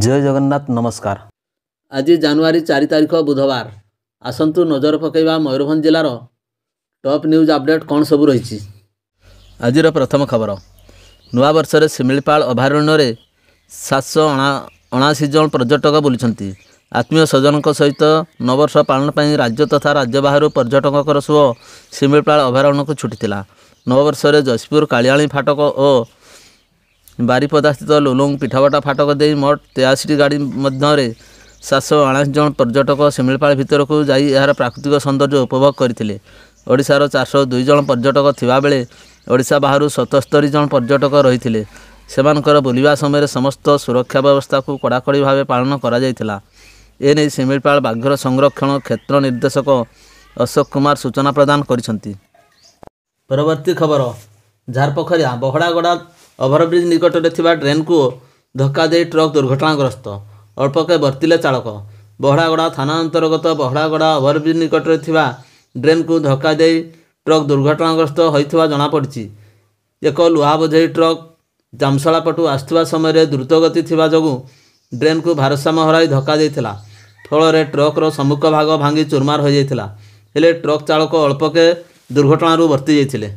ଜୟ ଜଗନ୍ନାଥ ନମସ୍କାର ଆଜି ଜାନୁଆରୀ ଚାରି ତାରିଖ ବୁଧବାର ଆସନ୍ତୁ ନଜର ପକାଇବା ମୟୂରଭଞ୍ଜ ଜିଲ୍ଲାର ଟପ୍ ନ୍ୟୁଜ୍ ଅପଡ଼େଟ୍ କ'ଣ ସବୁ ରହିଛି ଆଜିର ପ୍ରଥମ ଖବର ନୂଆବର୍ଷରେ ଶିମିଳିପାଳ ଅଭୟାରଣ୍ୟରେ ସାତଶହ ଅଣାଅଶୀ ଜଣ ପର୍ଯ୍ୟଟକ ବୁଲୁଛନ୍ତି ଆତ୍ମୀୟ ସ୍ୱଜନଙ୍କ ସହିତ ନବବର୍ଷ ପାଳନ ପାଇଁ ରାଜ୍ୟ ତଥା ରାଜ୍ୟ ବାହାରୁ ପର୍ଯ୍ୟଟକଙ୍କର ସୁଅ ଶିମିଳିପାଳ ଅଭୟାରଣ୍ୟକୁ ଛୁଟିଥିଲା ନବବର୍ଷରେ ଯଶପୁର କାଳିଆଳି ଫାଟକ ଓ ବାରିପଦା ସ୍ଥିତ ଲୋଲୁଙ୍ଗ ପିଠାବଟା ଫାଟକ ଦେଇ ମୋଟ ତେୟାଅଶୀଟି ଗାଡ଼ି ମଧ୍ୟରେ ସାତଶହ ଅଣାଅଶୀ ଜଣ ପର୍ଯ୍ୟଟକ ଶିମିଳିପାଳ ଭିତରକୁ ଯାଇ ଏହାର ପ୍ରାକୃତିକ ସୌନ୍ଦର୍ଯ୍ୟ ଉପଭୋଗ କରିଥିଲେ ଓଡ଼ିଶାର ଚାରିଶହ ଦୁଇ ଜଣ ପର୍ଯ୍ୟଟକ ଥିବାବେଳେ ଓଡ଼ିଶା ବାହାରୁ ସତସ୍ତରୀ ଜଣ ପର୍ଯ୍ୟଟକ ରହିଥିଲେ ସେମାନଙ୍କର ବୁଲିବା ସମୟରେ ସମସ୍ତ ସୁରକ୍ଷା ବ୍ୟବସ୍ଥାକୁ କଡ଼ାକଡ଼ି ଭାବେ ପାଳନ କରାଯାଇଥିଲା ଏ ନେଇ ଶିମିଳିପାଳ ବାଘ୍ର ସଂରକ୍ଷଣ କ୍ଷେତ୍ର ନିର୍ଦ୍ଦେଶକ ଅଶୋକ କୁମାର ସୂଚନା ପ୍ରଦାନ କରିଛନ୍ତି ପରବର୍ତ୍ତୀ ଖବର ଝାରପୋଖରିଆ ବହଡ଼ାଗଡ଼ା ଓଭରବ୍ରିଜ୍ ନିକଟରେ ଥିବା ଡ୍ରେନ୍କୁ ଧକ୍କା ଦେଇ ଟ୍ରକ୍ ଦୁର୍ଘଟଣାଗ୍ରସ୍ତ ଅଳ୍ପକେ ବର୍ତ୍ତିଲେ ଚାଳକ ବହଡ଼ାଗଡ଼ା ଥାନା ଅନ୍ତର୍ଗତ ବହଡ଼ାଗଡ଼ା ଓଭରବ୍ରିଜ୍ ନିକଟରେ ଥିବା ଡ୍ରେନ୍କୁ ଧକ୍କା ଦେଇ ଟ୍ରକ୍ ଦୁର୍ଘଟଣାଗ୍ରସ୍ତ ହୋଇଥିବା ଜଣାପଡ଼ିଛି ଏକ ଲୁହା ବୋଝେଇ ଟ୍ରକ୍ ଜାମଶଳା ପଟୁ ଆସୁଥିବା ସମୟରେ ଦ୍ରୁତଗତି ଥିବା ଯୋଗୁଁ ଡ୍ରେନ୍କୁ ଭାରସାମ୍ୟ ହରାଇ ଧକ୍କା ଦେଇଥିଲା ଫଳରେ ଟ୍ରକ୍ର ସମ୍ମୁଖ ଭାଗ ଭାଙ୍ଗି ଚୁର୍ମାର ହୋଇଯାଇଥିଲା ହେଲେ ଟ୍ରକ୍ ଚାଳକ ଅଳ୍ପକେ ଦୁର୍ଘଟଣାରୁ ବର୍ତ୍ତି ଯାଇଥିଲେ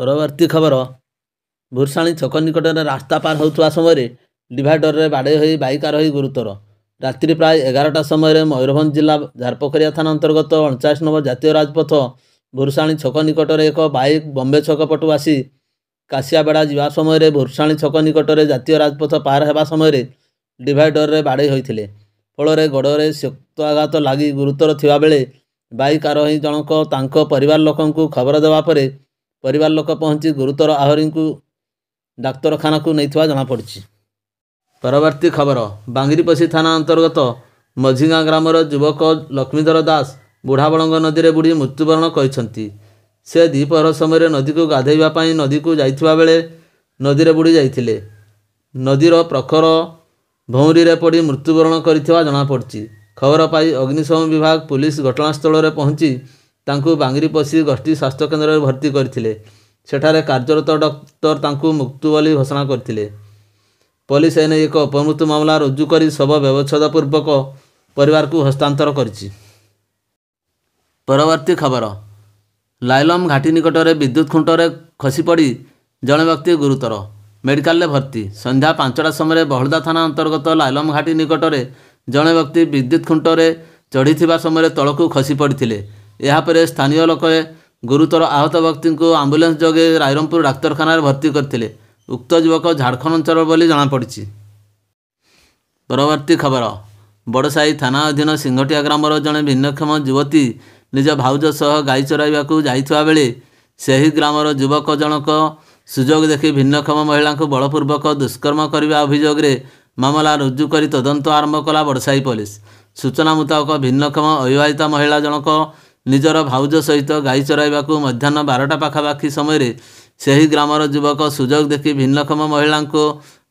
ପରବର୍ତ୍ତୀ ଖବର ଭୁର୍ସାଣୀ ଛକ ନିକଟରେ ରାସ୍ତା ପାର ହେଉଥିବା ସମୟରେ ଡିଭାଇଡରରେ ବାଡ଼େଇ ହୋଇ ବାଇକ୍ ଆରୋହୀ ଗୁରୁତର ରାତିରେ ପ୍ରାୟ ଏଗାରଟା ସମୟରେ ମୟୂରଭଞ୍ଜ ଜିଲ୍ଲା ଝାରପୋଖରିଆ ଥାନା ଅନ୍ତର୍ଗତ ଅଣଚାଳିଶ ନମ୍ବର ଜାତୀୟ ରାଜପଥ ଭୁର୍ସାଣୀ ଛକ ନିକଟରେ ଏକ ବାଇକ୍ ବମ୍ବେ ଛକ ପଟୁ ଆସି କାଶିଆବେଡ଼ା ଯିବା ସମୟରେ ଭୁର୍ସାଣୀ ଛକ ନିକଟରେ ଜାତୀୟ ରାଜପଥ ପାର ହେବା ସମୟରେ ଡିଭାଇଡରରେ ବାଡ଼େଇ ହୋଇଥିଲେ ଫଳରେ ଗୋଡ଼ରେ ଆଘାତ ଲାଗି ଗୁରୁତର ଥିବାବେଳେ ବାଇକ୍ ଆରୋହୀ ଜଣକ ତାଙ୍କ ପରିବାର ଲୋକଙ୍କୁ ଖବର ଦେବା ପରେ ପରିବାର ଲୋକ ପହଞ୍ଚି ଗୁରୁତର ଆହୁରିଙ୍କୁ ଡାକ୍ତରଖାନାକୁ ନେଇଥିବା ଜଣାପଡ଼ିଛି ପରବର୍ତ୍ତୀ ଖବର ବାଙ୍ଗିରିପଶି ଥାନା ଅନ୍ତର୍ଗତ ମଝିଗାଁ ଗ୍ରାମର ଯୁବକ ଲକ୍ଷ୍ମୀଧର ଦାସ ବୁଢ଼ାବଳଙ୍ଗ ନଦୀରେ ବୁଡ଼ି ମୃତ୍ୟୁବରଣ କରିଛନ୍ତି ସେ ଦ୍ୱିପହର ସମୟରେ ନଦୀକୁ ଗାଧୋଇବା ପାଇଁ ନଦୀକୁ ଯାଇଥିବା ବେଳେ ନଦୀରେ ବୁଡ଼ି ଯାଇଥିଲେ ନଦୀର ପ୍ରଖର ଭଉଁରୀରେ ପଡ଼ି ମୃତ୍ୟୁବରଣ କରିଥିବା ଜଣାପଡ଼ିଛି ଖବର ପାଇ ଅଗ୍ନିଶମ ବିଭାଗ ପୁଲିସ୍ ଘଟଣାସ୍ଥଳରେ ପହଞ୍ଚି ତାଙ୍କୁ ପଶି ଗୋଷ୍ଠୀ ସ୍ୱାସ୍ଥ୍ୟକେନ୍ଦ୍ରରେ ଭର୍ତ୍ତି କରିଥିଲେ ସେଠାରେ କାର୍ଯ୍ୟରତ ଡକ୍ଟର ତାଙ୍କୁ ମୃତ୍ୟୁ ବୋଲି ଘୋଷଣା କରିଥିଲେ ପୋଲିସ ଏନେଇ ଏକ ଅପମୃତ୍ୟୁ ମାମଲା ରୁଜୁ କରି ଶବ ବ୍ୟବଚ୍ଛେଦ ପୂର୍ବକ ପରିବାରକୁ ହସ୍ତାନ୍ତର କରିଛି ପରବର୍ତ୍ତୀ ଖବର ଲାଇଲମ୍ ଘାଟି ନିକଟରେ ବିଦ୍ୟୁତ୍ ଖୁଣ୍ଟରେ ଖସିପଡ଼ି ଜଣେ ବ୍ୟକ୍ତି ଗୁରୁତର ମେଡିକାଲରେ ଭର୍ତ୍ତି ସନ୍ଧ୍ୟା ପାଞ୍ଚଟା ସମୟରେ ବହଳଦା ଥାନା ଅନ୍ତର୍ଗତ ଲାଇଲମ୍ ଘାଟି ନିକଟରେ ଜଣେ ବ୍ୟକ୍ତି ବିଦ୍ୟୁତ୍ ଖୁଣ୍ଟରେ ଚଢ଼ିଥିବା ସମୟରେ ତଳକୁ ଖସି ପଡ଼ିଥିଲେ ଏହାପରେ ସ୍ଥାନୀୟ ଲୋକେ ଗୁରୁତର ଆହତ ବ୍ୟକ୍ତିଙ୍କୁ ଆମ୍ବୁଲାନ୍ସ ଯୋଗେ ରାଇରମ୍ପୁର ଡାକ୍ତରଖାନାରେ ଭର୍ତ୍ତି କରିଥିଲେ ଉକ୍ତ ଯୁବକ ଝାଡ଼ଖଣ୍ଡ ଅଞ୍ଚଳ ବୋଲି ଜଣାପଡ଼ିଛି ପରବର୍ତ୍ତୀ ଖବର ବଡ଼ସାହି ଥାନା ଅଧୀନ ସିଂହଟିଆ ଗ୍ରାମର ଜଣେ ଭିନ୍ନକ୍ଷମ ଯୁବତୀ ନିଜ ଭାଉଜ ସହ ଗାଈ ଚରାଇବାକୁ ଯାଇଥିବା ବେଳେ ସେହି ଗ୍ରାମର ଯୁବକ ଜଣକ ସୁଯୋଗ ଦେଖି ଭିନ୍ନକ୍ଷମ ମହିଳାଙ୍କୁ ବଳପୂର୍ବକ ଦୁଷ୍କର୍ମ କରିବା ଅଭିଯୋଗରେ ମାମଲା ରୁଜୁ କରି ତଦନ୍ତ ଆରମ୍ଭ କଲା ବଡ଼ସାହି ପୋଲିସ ସୂଚନା ମୁତାବକ ଭିନ୍ନକ୍ଷମ ଅବିବାହିତ ମହିଳା ଜଣକ ନିଜର ଭାଉଜ ସହିତ ଗାଈ ଚରାଇବାକୁ ମଧ୍ୟାହ୍ନ ବାରଟା ପାଖାପାଖି ସମୟରେ ସେହି ଗ୍ରାମର ଯୁବକ ସୁଯୋଗ ଦେଖି ଭିନ୍ନକ୍ଷମ ମହିଳାଙ୍କୁ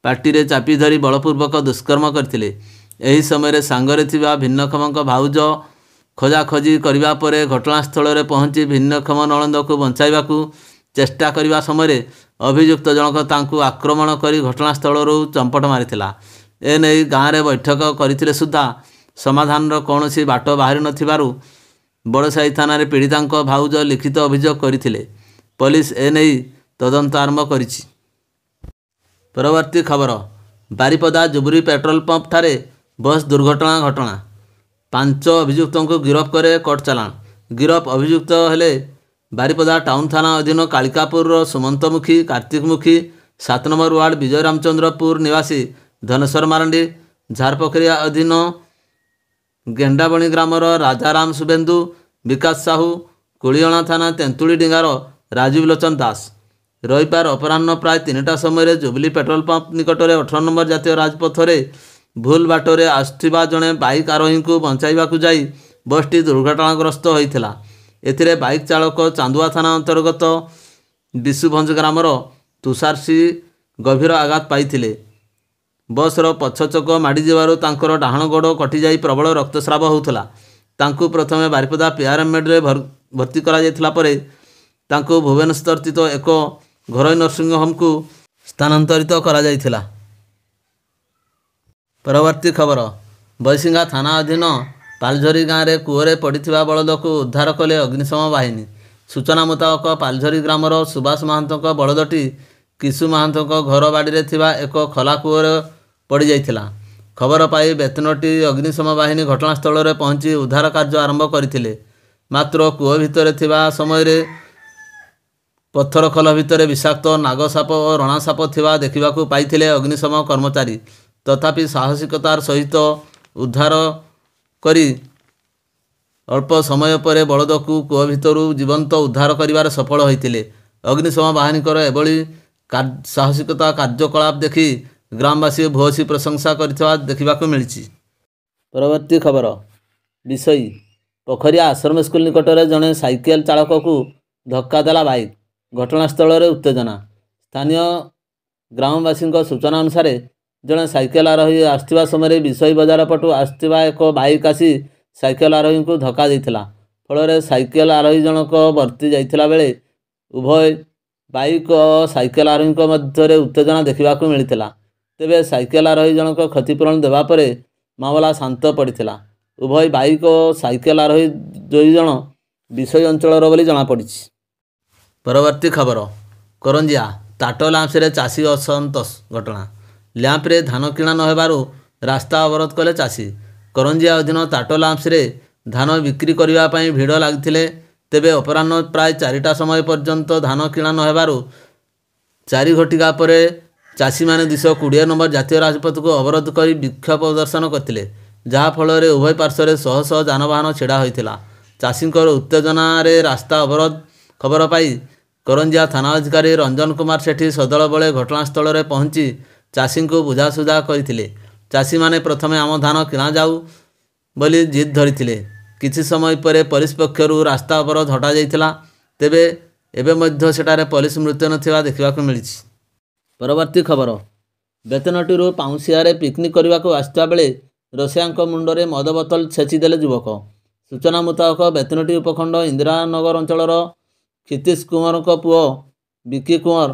ପାଟିରେ ଚାପି ଧରି ବଳପୂର୍ବକ ଦୁଷ୍କର୍ମ କରିଥିଲେ ଏହି ସମୟରେ ସାଙ୍ଗରେ ଥିବା ଭିନ୍ନକ୍ଷମଙ୍କ ଭାଉଜ ଖୋଜାଖୋଜି କରିବା ପରେ ଘଟଣାସ୍ଥଳରେ ପହଞ୍ଚି ଭିନ୍ନକ୍ଷମ ନଳନ୍ଦକୁ ବଞ୍ଚାଇବାକୁ ଚେଷ୍ଟା କରିବା ସମୟରେ ଅଭିଯୁକ୍ତ ଜଣକ ତାଙ୍କୁ ଆକ୍ରମଣ କରି ଘଟଣାସ୍ଥଳରୁ ଚମ୍ପଟ ମାରିଥିଲା ଏନେଇ ଗାଁରେ ବୈଠକ କରିଥିଲେ ସୁଦ୍ଧା ସମାଧାନର କୌଣସି ବାଟ ବାହାରି ନଥିବାରୁ ବଡ଼ସାହି ଥାନାରେ ପୀଡ଼ିତାଙ୍କ ଭାଉଜ ଲିଖିତ ଅଭିଯୋଗ କରିଥିଲେ ପୋଲିସ ଏ ନେଇ ତଦନ୍ତ ଆରମ୍ଭ କରିଛି ପରବର୍ତ୍ତୀ ଖବର ବାରିପଦା ଜୁବୁରୀ ପେଟ୍ରୋଲ ପମ୍ପ ଠାରେ ବସ୍ ଦୁର୍ଘଟଣା ଘଟଣା ପାଞ୍ଚ ଅଭିଯୁକ୍ତଙ୍କୁ ଗିରଫ କରେ କୋର୍ଟ ଚାଲାଣ ଗିରଫ ଅଭିଯୁକ୍ତ ହେଲେ ବାରିପଦା ଟାଉନ ଥାନା ଅଧୀନ କାଳିକାପୁରର ସୁମନ୍ତମୁଖୀ କାର୍ତ୍ତିକମୁଖୀ ସାତ ନମ୍ବର ୱାର୍ଡ଼ ବିଜୟ ରାମଚନ୍ଦ୍ରପୁର ନିବାସୀ ଧନେଶ୍ୱର ମାରାଣ୍ଡି ଝାରପୋଖରିଆ ଅଧୀନ ଗେଣ୍ଡାବଣି ଗ୍ରାମର ରାଜାରାମ ଶୁଭେନ୍ଦୁ ବିକାଶ ସାହୁ କୁଳିଅଣା ଥାନା ତେନ୍ତୁଳି ଡିଙ୍ଗାର ରାଜୀବ ଲୋଚନ ଦାସ ରବିବାର ଅପରାହ୍ନ ପ୍ରାୟ ତିନିଟା ସମୟରେ ଜୁବଲି ପେଟ୍ରୋଲ ପମ୍ପ ନିକଟରେ ଅଠର ନମ୍ବର ଜାତୀୟ ରାଜପଥରେ ଭୁଲ ବାଟରେ ଆସୁଥିବା ଜଣେ ବାଇକ୍ ଆରୋହୀଙ୍କୁ ବଞ୍ଚାଇବାକୁ ଯାଇ ବସ୍ଟି ଦୁର୍ଘଟଣାଗ୍ରସ୍ତ ହୋଇଥିଲା ଏଥିରେ ବାଇକ୍ ଚାଳକ ଚାନ୍ଦୁଆ ଥାନା ଅନ୍ତର୍ଗତ ବିଶୁଭଞ୍ଜ ଗ୍ରାମର ତୁଷାର ସିଂ ଗଭୀର ଆଘାତ ପାଇଥିଲେ ବସ୍ର ପଛ ଚକ ମାଡ଼ିଯିବାରୁ ତାଙ୍କର ଡାହାଣ ଗୋଡ଼ କଟିଯାଇ ପ୍ରବଳ ରକ୍ତସ୍ରାବ ହେଉଥିଲା ତାଙ୍କୁ ପ୍ରଥମେ ବାରିପଦା ପିଆରମେଡ଼୍ରେ ଭର୍ତ୍ତି କରାଯାଇଥିଲା ପରେ ତାଙ୍କୁ ଭୁବନେଶ୍ୱରସ୍ଥିତ ଏକ ଘରୋଇ ନର୍ସିଂହୋମ୍କୁ ସ୍ଥାନାନ୍ତରିତ କରାଯାଇଥିଲା ପରବର୍ତ୍ତୀ ଖବର ବୈଶିଙ୍ଗା ଥାନା ଅଧୀନ ପାଲଝରି ଗାଁରେ କୂଅରେ ପଡ଼ିଥିବା ବଳଦକୁ ଉଦ୍ଧାର କଲେ ଅଗ୍ନିଶମ ବାହିନୀ ସୂଚନା ମୁତାବକ ପାଲଝରି ଗ୍ରାମର ସୁବାସ ମହାନ୍ତଙ୍କ ବଳଦଟି କିଶୁ ମହାନ୍ତଙ୍କ ଘର ବାଡ଼ିରେ ଥିବା ଏକ ଖଲା କୂଅରେ ପଡ଼ିଯାଇଥିଲା ଖବର ପାଇ ବେତନଟି ଅଗ୍ନିଶମ ବାହିନୀ ଘଟଣାସ୍ଥଳରେ ପହଞ୍ଚି ଉଦ୍ଧାର କାର୍ଯ୍ୟ ଆରମ୍ଭ କରିଥିଲେ ମାତ୍ର କୂଅ ଭିତରେ ଥିବା ସମୟରେ ପଥର ଖୋଲ ଭିତରେ ବିଷାକ୍ତ ନାଗସାପ ଓ ରଣାସାପ ଥିବା ଦେଖିବାକୁ ପାଇଥିଲେ ଅଗ୍ନିଶମ କର୍ମଚାରୀ ତଥାପି ସାହସିକତାର ସହିତ ଉଦ୍ଧାର କରି ଅଳ୍ପ ସମୟ ପରେ ବଳଦକୁ କୂଅ ଭିତରୁ ଜୀବନ୍ତ ଉଦ୍ଧାର କରିବାରେ ସଫଳ ହୋଇଥିଲେ ଅଗ୍ନିଶମ ବାହିନୀଙ୍କର ଏଭଳି ସାହସିକତା କାର୍ଯ୍ୟକଳାପ ଦେଖି ଗ୍ରାମବାସୀ ଭୂୟସୀ ପ୍ରଶଂସା କରିଥିବା ଦେଖିବାକୁ ମିଳିଛି ପରବର୍ତ୍ତୀ ଖବର ବିଷୟ ପୋଖରିଆ ଆଶ୍ରମ ସ୍କୁଲ ନିକଟରେ ଜଣେ ସାଇକେଲ ଚାଳକକୁ ଧକ୍କା ଦେଲା ବାଇକ୍ ଘଟଣାସ୍ଥଳରେ ଉତ୍ତେଜନା ସ୍ଥାନୀୟ ଗ୍ରାମବାସୀଙ୍କ ସୂଚନା ଅନୁସାରେ ଜଣେ ସାଇକେଲ ଆରୋହୀ ଆସୁଥିବା ସମୟରେ ବିଷୟ ବଜାର ପଟୁ ଆସୁଥିବା ଏକ ବାଇକ୍ ଆସି ସାଇକେଲ ଆରୋହୀଙ୍କୁ ଧକ୍କା ଦେଇଥିଲା ଫଳରେ ସାଇକେଲ ଆରୋହୀ ଜଣକ ବର୍ତ୍ତି ଯାଇଥିଲା ବେଳେ ଉଭୟ ବାଇକ୍ ଓ ସାଇକେଲ ଆରୋହୀଙ୍କ ମଧ୍ୟରେ ଉତ୍ତେଜନା ଦେଖିବାକୁ ମିଳିଥିଲା ତେବେ ସାଇକେଲ ଆରୋହୀ ଜଣଙ୍କ କ୍ଷତିପୂରଣ ଦେବା ପରେ ମାମଲା ଶାନ୍ତ ପଡ଼ିଥିଲା ଉଭୟ ବାଇକ୍ ଓ ସାଇକେଲ ଆରୋହୀ ଦୁଇ ଜଣ ବିଷୟ ଅଞ୍ଚଳର ବୋଲି ଜଣାପଡ଼ିଛି ପରବର୍ତ୍ତୀ ଖବର କରଞ୍ଜିଆ ତାଟ ଲ୍ୟାମ୍ପସରେ ଚାଷୀ ଅସନ୍ତୋଷ ଘଟଣା ଲ୍ୟାମ୍ପରେ ଧାନ କିଣା ନ ହେବାରୁ ରାସ୍ତା ଅବରୋଧ କଲେ ଚାଷୀ କରଞ୍ଜିଆ ଅଧୀନ ତାଟ ଲ୍ୟାମ୍ପସରେ ଧାନ ବିକ୍ରି କରିବା ପାଇଁ ଭିଡ଼ ଲାଗିଥିଲେ ତେବେ ଅପରାହ୍ନ ପ୍ରାୟ ଚାରିଟା ସମୟ ପର୍ଯ୍ୟନ୍ତ ଧାନ କିଣା ନ ହେବାରୁ ଚାରି ଘଟିକା ପରେ ଚାଷୀମାନେ ଦୁଇଶହ କୋଡ଼ିଏ ନମ୍ବର ଜାତୀୟ ରାଜପଥକୁ ଅବରୋଧ କରି ବିକ୍ଷୋଭ ପ୍ରଦର୍ଶନ କରିଥିଲେ ଯାହାଫଳରେ ଉଭୟ ପାର୍ଶ୍ୱରେ ଶହ ଶହ ଯାନବାହନ ଛିଡ଼ା ହୋଇଥିଲା ଚାଷୀଙ୍କର ଉତ୍ତେଜନାରେ ରାସ୍ତା ଅବରୋଧ ଖବର ପାଇ କରଞ୍ଜିଆ ଥାନା ଅଧିକାରୀ ରଞ୍ଜନ କୁମାର ସେଠୀ ସଦଳ ବେଳେ ଘଟଣାସ୍ଥଳରେ ପହଞ୍ଚି ଚାଷୀଙ୍କୁ ବୁଝାସୁଝା କରିଥିଲେ ଚାଷୀମାନେ ପ୍ରଥମେ ଆମ ଧାନ କିଣାଯାଉ ବୋଲି ଜିଦ୍ ଧରିଥିଲେ କିଛି ସମୟ ପରେ ପୋଲିସ ପକ୍ଷରୁ ରାସ୍ତା ଅବରୋଧ ହଟାଯାଇଥିଲା ତେବେ ଏବେ ମଧ୍ୟ ସେଠାରେ ପୋଲିସ ମୃତ୍ୟୁ ନଥିବା ଦେଖିବାକୁ ମିଳିଛି ପରବର୍ତ୍ତୀ ଖବର ବେତନଟିରୁ ପାଉଁଶିଆରେ ପିକନିକ୍ କରିବାକୁ ଆସିଥିବା ବେଳେ ରୋଷେୟାଙ୍କ ମୁଣ୍ଡରେ ମଦ ବୋତଲ ଛେଚିଦେଲେ ଯୁବକ ସୂଚନା ମୁତାବକ ବେତନଟି ଉପଖଣ୍ଡ ଇନ୍ଦିରାନଗର ଅଞ୍ଚଳର କ୍ଷିତିଶ କୁଅଁରଙ୍କ ପୁଅ ବିକି କୁଅଁର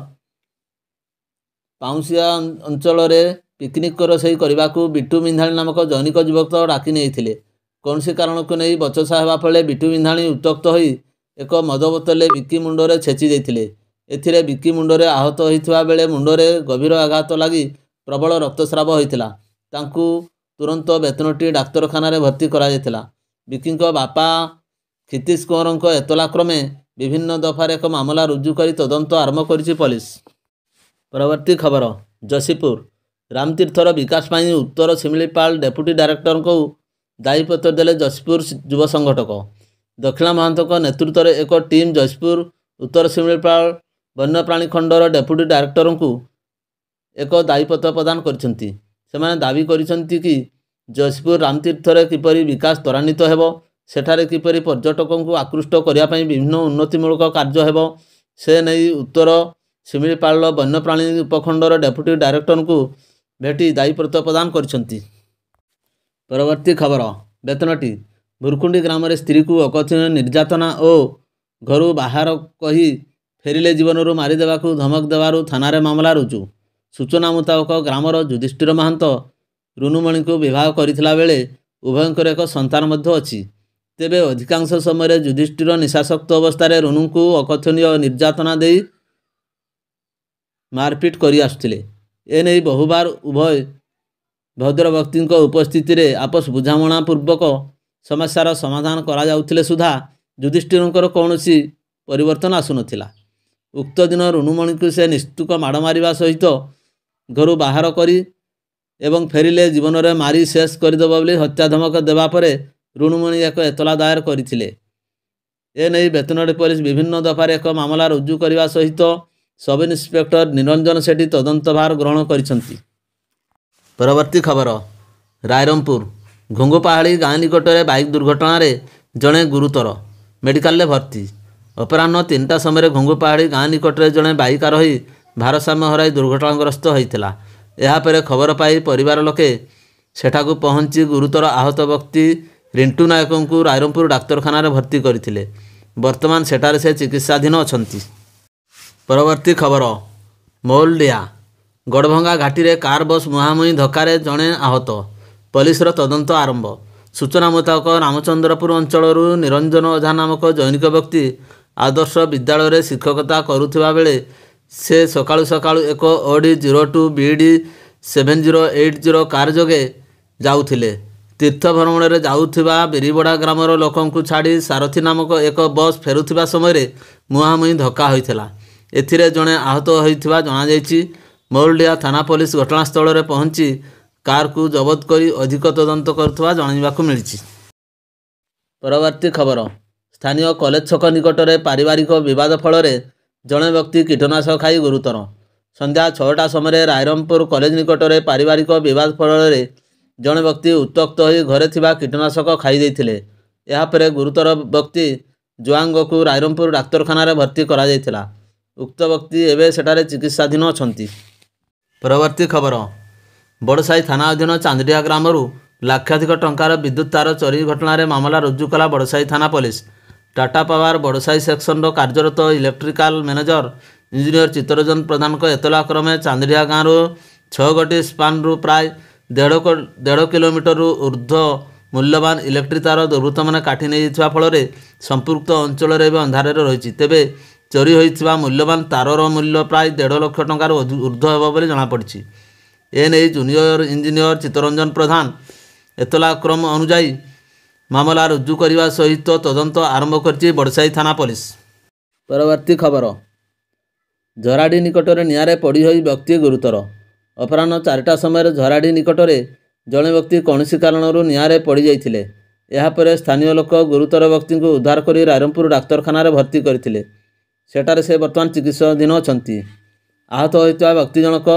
ପାଉଁଶିଆ ଅଞ୍ଚଳରେ ପିକନିକ୍ ରୋଷେଇ କରିବାକୁ ବିଟୁ ମିନ୍ଧାଳି ନାମକ ଜୈନିକ ଯୁବକ ଡାକି ନେଇଥିଲେ କୌଣସି କାରଣକୁ ନେଇ ବଚସା ହେବା ଫଳରେ ବିଟୁ ବିନ୍ଧାଣୀ ଉତ୍ତ୍ୟକ୍ତ ହୋଇ ଏକ ମଦ ବୋତଲରେ ବିକି ମୁଣ୍ଡରେ ଛେଚି ଦେଇଥିଲେ ଏଥିରେ ବିକି ମୁଣ୍ଡରେ ଆହତ ହୋଇଥିବା ବେଳେ ମୁଣ୍ଡରେ ଗଭୀର ଆଘାତ ଲାଗି ପ୍ରବଳ ରକ୍ତସ୍ରାବ ହୋଇଥିଲା ତାଙ୍କୁ ତୁରନ୍ତ ବେତନଟି ଡାକ୍ତରଖାନାରେ ଭର୍ତ୍ତି କରାଯାଇଥିଲା ବିକିଙ୍କ ବାପା କ୍ଷିତିଶ କୁଅଁରଙ୍କ ଏତଲାକ୍ରମେ ବିଭିନ୍ନ ଦଫାରେ ଏକ ମାମଲା ରୁଜୁ କରି ତଦନ୍ତ ଆରମ୍ଭ କରିଛି ପୋଲିସ ପରବର୍ତ୍ତୀ ଖବର ଯଶିପୁର ରାମତୀର୍ଥର ବିକାଶ ପାଇଁ ଉତ୍ତର ଶିମିଳିପାଳ ଡେପୁଟି ଡାଇରେକ୍ଟରଙ୍କୁ ଦାୟୀପତ୍ର ଦେଲେ ଯଶପୁର ଯୁବ ସଂଗଠକ ଦକ୍ଷିଣା ମହାନ୍ତଙ୍କ ନେତୃତ୍ୱରେ ଏକ ଟିମ୍ ଯଶପୁର ଉତ୍ତର ଶିମିଳିପାଳ ବନ୍ୟପ୍ରାଣୀ ଖଣ୍ଡର ଡେପୁଟି ଡାଇରେକ୍ଟରଙ୍କୁ ଏକ ଦାୟୀପତ୍ର ପ୍ରଦାନ କରିଛନ୍ତି ସେମାନେ ଦାବି କରିଛନ୍ତି କି ଯଶପୁର ରାମତୀର୍ଥରେ କିପରି ବିକାଶ ତ୍ୱରାନ୍ୱିତ ହେବ ସେଠାରେ କିପରି ପର୍ଯ୍ୟଟକଙ୍କୁ ଆକୃଷ୍ଟ କରିବା ପାଇଁ ବିଭିନ୍ନ ଉନ୍ନତିମୂଳକ କାର୍ଯ୍ୟ ହେବ ସେ ନେଇ ଉତ୍ତର ଶିମିଳିପାଳ ବନ୍ୟପ୍ରାଣୀ ଉପଖଣ୍ଡର ଡେପୁଟି ଡାଇରେକ୍ଟରଙ୍କୁ ଭେଟି ଦାୟୀପତ୍ର ପ୍ରଦାନ କରିଛନ୍ତି ପରବର୍ତ୍ତୀ ଖବର ବେତନଟି ଭୁରକୁଣ୍ଡି ଗ୍ରାମରେ ସ୍ତ୍ରୀକୁ ଅକଥନୀୟ ନିର୍ଯାତନା ଓ ଘରୁ ବାହାର କହି ଫେରିଲେ ଜୀବନରୁ ମାରିଦେବାକୁ ଧମକ ଦେବାରୁ ଥାନାରେ ମାମଲା ରୁଜୁ ସୂଚନା ମୁତାବକ ଗ୍ରାମର ଯୁଧିଷ୍ଠିର ମହାନ୍ତ ରୁନୁମଣିଙ୍କୁ ବିବାହ କରିଥିଲା ବେଳେ ଉଭୟଙ୍କର ଏକ ସନ୍ତାନ ମଧ୍ୟ ଅଛି ତେବେ ଅଧିକାଂଶ ସମୟରେ ଯୁଧିଷ୍ଠିର ନିଶାସକ୍ତ ଅବସ୍ଥାରେ ରୁନୁଙ୍କୁ ଅକଥନୀୟ ନିର୍ଯାତନା ଦେଇ ମାରପିଟ୍ କରିଆସୁଥିଲେ ଏନେଇ ବହୁବାର ଉଭୟ ଭଦ୍ର ବ୍ୟକ୍ତିଙ୍କ ଉପସ୍ଥିତିରେ ଆପୋଷ ବୁଝାମଣା ପୂର୍ବକ ସମସ୍ୟାର ସମାଧାନ କରାଯାଉଥିଲେ ସୁଦ୍ଧା ଯୁଧିଷ୍ଠିରଙ୍କର କୌଣସି ପରିବର୍ତ୍ତନ ଆସୁନଥିଲା ଉକ୍ତ ଦିନ ରୁଣୁମଣିକୁ ସେ ନିସ୍ତୁକ ମାଡ଼ ମାରିବା ସହିତ ଘରୁ ବାହାର କରି ଏବଂ ଫେରିଲେ ଜୀବନରେ ମାରି ଶେଷ କରିଦେବ ବୋଲି ହତ୍ୟା ଧମକ ଦେବା ପରେ ରୁଣୁମଣି ଏକ ଏତଲା ଦାୟର କରିଥିଲେ ଏ ନେଇ ବେତନଡ଼ି ପୋଲିସ ବିଭିନ୍ନ ଦଫାରେ ଏକ ମାମଲା ରୁଜୁ କରିବା ସହିତ ସବ୍ ଇନ୍ସପେକ୍ଟର ନିରଞ୍ଜନ ସେଠୀ ତଦନ୍ତ ଭାର ଗ୍ରହଣ କରିଛନ୍ତି ପରବର୍ତ୍ତୀ ଖବର ରାଇରମ୍ପୁର ଘୁଙ୍ଗୁପାହାଳି ଗାଁ ନିକଟରେ ବାଇକ୍ ଦୁର୍ଘଟଣାରେ ଜଣେ ଗୁରୁତର ମେଡ଼ିକାଲରେ ଭର୍ତ୍ତି ଅପରାହ୍ନ ତିନିଟା ସମୟରେ ଘୁଙ୍ଗୁପାହାଳି ଗାଁ ନିକଟରେ ଜଣେ ବାଇକ୍ ରହି ଭାରସାମ୍ୟ ହରାଇ ଦୁର୍ଘଟଣାଗ୍ରସ୍ତ ହୋଇଥିଲା ଏହାପରେ ଖବର ପାଇ ପରିବାର ଲୋକେ ସେଠାକୁ ପହଞ୍ଚି ଗୁରୁତର ଆହତ ବ୍ୟକ୍ତି ରିଣ୍ଟୁ ନାୟକଙ୍କୁ ରାଇରମ୍ପୁର ଡାକ୍ତରଖାନାରେ ଭର୍ତ୍ତି କରିଥିଲେ ବର୍ତ୍ତମାନ ସେଠାରେ ସେ ଚିକିତ୍ସାଧୀନ ଅଛନ୍ତି ପରବର୍ତ୍ତୀ ଖବର ମୌଲଡିଆ ଗଡ଼ଭଙ୍ଗା ଘାଟିରେ କାର୍ ବସ୍ ମୁହାଁମୁହିଁ ଧକ୍କାରେ ଜଣେ ଆହତ ପୋଲିସର ତଦନ୍ତ ଆରମ୍ଭ ସୂଚନା ମୁତାବକ ରାମଚନ୍ଦ୍ରପୁର ଅଞ୍ଚଳରୁ ନିରଞ୍ଜନ ଓଝା ନାମକ ଜୈନିକ ବ୍ୟକ୍ତି ଆଦର୍ଶ ବିଦ୍ୟାଳୟରେ ଶିକ୍ଷକତା କରୁଥିବା ବେଳେ ସେ ସକାଳୁ ସକାଳୁ ଏକ O D zero two B D seven zero eight zero car ଯୋଗେ ଯାଉଥିଲେ ତୀର୍ଥ ଭ୍ରମଣରେ ଯାଉଥିବା ବିରିବଡ଼ା ଗ୍ରାମର ଲୋକଙ୍କୁ ଛାଡ଼ି ସାରଥୀ ନାମକ ଏକ ବସ୍ ଫେରୁଥିବା ସମୟରେ ମୁହାଁମୁହିଁ ଧକ୍କା ହୋଇଥିଲା ଏଥିରେ ଜଣେ ଆହତ ହୋଇଥିବା ଜଣାଯାଇଛି ମଉଲଡିଆ ଥାନା ପୋଲିସ ଘଟଣାସ୍ଥଳରେ ପହଞ୍ଚି କାର୍କୁ ଜବତ କରି ଅଧିକ ତଦନ୍ତ କରୁଥିବା ଜଣାଇବାକୁ ମିଳିଛି ପରବର୍ତ୍ତୀ ଖବର ସ୍ଥାନୀୟ କଲେଜ ଛକ ନିକଟରେ ପାରିବାରିକ ବିବାଦ ଫଳରେ ଜଣେ ବ୍ୟକ୍ତି କୀଟନାଶକ ଖାଇ ଗୁରୁତର ସନ୍ଧ୍ୟା ଛଅଟା ସମୟରେ ରାଇରମପୁର କଲେଜ ନିକଟରେ ପାରିବାରିକ ବିବାଦ ଫଳରେ ଜଣେ ବ୍ୟକ୍ତି ଉତ୍ତ୍ୟକ୍ତ ହୋଇ ଘରେ ଥିବା କୀଟନାଶକ ଖାଇଦେଇଥିଲେ ଏହାପରେ ଗୁରୁତର ବ୍ୟକ୍ତି ଜୁଆଙ୍ଗକୁ ରାଇରମପୁର ଡାକ୍ତରଖାନାରେ ଭର୍ତ୍ତି କରାଯାଇଥିଲା ଉକ୍ତ ବ୍ୟକ୍ତି ଏବେ ସେଠାରେ ଚିକିତ୍ସାଧୀନ ଅଛନ୍ତି ପରବର୍ତ୍ତୀ ଖବର ବଡ଼ସାହି ଥାନା ଅଧୀନ ଚାନ୍ଦିଆ ଗ୍ରାମରୁ ଲକ୍ଷାଧିକ ଟଙ୍କାର ବିଦ୍ୟୁତ ତାର ଚୋରି ଘଟଣାରେ ମାମଲା ରୁଜୁ କଲା ବଡ଼ସାହି ଥାନା ପୋଲିସ ଟାଟା ପାୱାର ବଡ଼ସାହି ସେକ୍ସନର କାର୍ଯ୍ୟରତ ଇଲେକ୍ଟ୍ରିକାଲ ମ୍ୟାନେଜର ଇଞ୍ଜିନିୟର ଚିତ୍ତରଞ୍ଜନ ପ୍ରଧାନଙ୍କ ଏତଲା କ୍ରମେ ଚାନ୍ଦିଆ ଗାଁରୁ ଛଅ ଗୋଟି ସ୍ପାନରୁ ପ୍ରାୟ ଦେଢ଼ କିଲୋମିଟରରୁ ଉର୍ଦ୍ଧ୍ୱ ମୂଲ୍ୟବାନ ଇଲେକ୍ଟ୍ରିକ ତାର ଦୁର୍ବୃତ୍ତମାନେ କାଠି ନେଇଯାଇଥିବା ଫଳରେ ସମ୍ପୃକ୍ତ ଅଞ୍ଚଳରେ ଏବେ ଅନ୍ଧାରରେ ରହିଛି ତେବେ ଚୋରି ହୋଇଥିବା ମୂଲ୍ୟବାନ ତାରର ମୂଲ୍ୟ ପ୍ରାୟ ଦେଢ଼ ଲକ୍ଷ ଟଙ୍କାରୁ ଉର୍ଦ୍ଧ୍ୱ ହେବ ବୋଲି ଜଣାପଡ଼ିଛି ଏ ନେଇ ଜୁନିୟର ଇଞ୍ଜିନିୟର ଚିତ୍ତରଞ୍ଜନ ପ୍ରଧାନ ଏତଲା କ୍ରମ ଅନୁଯାୟୀ ମାମଲା ରୁଜୁ କରିବା ସହିତ ତଦନ୍ତ ଆରମ୍ଭ କରିଛି ବଡ଼ସାହି ଥାନା ପୋଲିସ ପରବର୍ତ୍ତୀ ଖବର ଝରାଡ଼ି ନିକଟରେ ନିଆଁରେ ପଡ଼ି ହୋଇ ବ୍ୟକ୍ତି ଗୁରୁତର ଅପରାହ୍ନ ଚାରିଟା ସମୟରେ ଝରାଡ଼ି ନିକଟରେ ଜଣେ ବ୍ୟକ୍ତି କୌଣସି କାରଣରୁ ନିଆଁରେ ପଡ଼ିଯାଇଥିଲେ ଏହାପରେ ସ୍ଥାନୀୟ ଲୋକ ଗୁରୁତର ବ୍ୟକ୍ତିଙ୍କୁ ଉଦ୍ଧାର କରି ରାଇରଙ୍ଗପୁର ଡାକ୍ତରଖାନାରେ ଭର୍ତ୍ତି କରିଥିଲେ ସେଠାରେ ସେ ବର୍ତ୍ତମାନ ଚିକିତ୍ସାଧୀନ ଅଛନ୍ତି ଆହତ ହୋଇଥିବା ବ୍ୟକ୍ତି ଜଣକ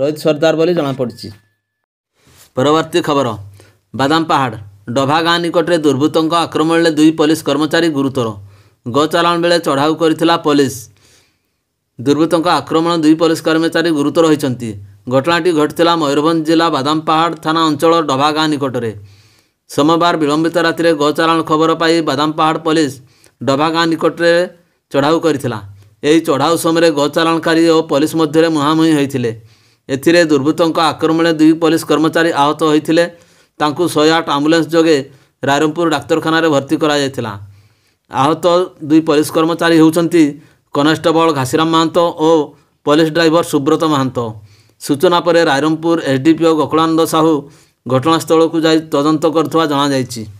ରୋହିତ ସର୍ଦ୍ଦାର ବୋଲି ଜଣାପଡ଼ିଛି ପରବର୍ତ୍ତୀ ଖବର ବାଦାମ ପାହାଡ଼ ଡଭା ଗାଁ ନିକଟରେ ଦୁର୍ବୃତ୍ତଙ୍କ ଆକ୍ରମଣରେ ଦୁଇ ପୋଲିସ କର୍ମଚାରୀ ଗୁରୁତର ଚାଲାଣ ବେଳେ ଚଢ଼ାଉ କରିଥିଲା ପୋଲିସ ଦୁର୍ବୃତ୍ତଙ୍କ ଆକ୍ରମଣ ଦୁଇ ପୋଲିସ କର୍ମଚାରୀ ଗୁରୁତର ହୋଇଛନ୍ତି ଘଟଣାଟି ଘଟିଥିଲା ମୟୂରଭଞ୍ଜ ଜିଲ୍ଲା ବାଦାମ ପାହାଡ଼ ଥାନା ଅଞ୍ଚଳ ଡଭା ଗାଁ ନିକଟରେ ସୋମବାର ବିଳମ୍ବିତ ରାତିରେ ଚାଲାଣ ଖବର ପାଇ ବାଦାମ ପାହାଡ଼ ପୋଲିସ ଡଭା ଗାଁ ନିକଟରେ ଚଢ଼ାଉ କରିଥିଲା ଏହି ଚଢ଼ାଉ ସମୟରେ ଗଚାଳନକାରୀ ଓ ପୋଲିସ ମଧ୍ୟରେ ମୁହାଁମୁହିଁ ହୋଇଥିଲେ ଏଥିରେ ଦୁର୍ବୃତ୍ତଙ୍କ ଆକ୍ରମଣରେ ଦୁଇ ପୋଲିସ କର୍ମଚାରୀ ଆହତ ହୋଇଥିଲେ ତାଙ୍କୁ ଶହେ ଆଠ ଆମ୍ବୁଲାନ୍ସ ଯୋଗେ ରାଇରମ୍ପୁର ଡାକ୍ତରଖାନାରେ ଭର୍ତ୍ତି କରାଯାଇଥିଲା ଆହତ ଦୁଇ ପୋଲିସ କର୍ମଚାରୀ ହେଉଛନ୍ତି କନେଷ୍ଟବଳ ଘାସିରାମ ମହାନ୍ତ ଓ ପୋଲିସ ଡ୍ରାଇଭର ସୁବ୍ରତ ମହାନ୍ତ ସୂଚନା ପରେ ରାଇରମ୍ପୁର ଏସ୍ ଡି ପିଓ ଓ ଗୋକୁଳାନନ୍ଦ ସାହୁ ଘଟଣାସ୍ଥଳକୁ ଯାଇ ତଦନ୍ତ କରୁଥିବା ଜଣାଯାଇଛି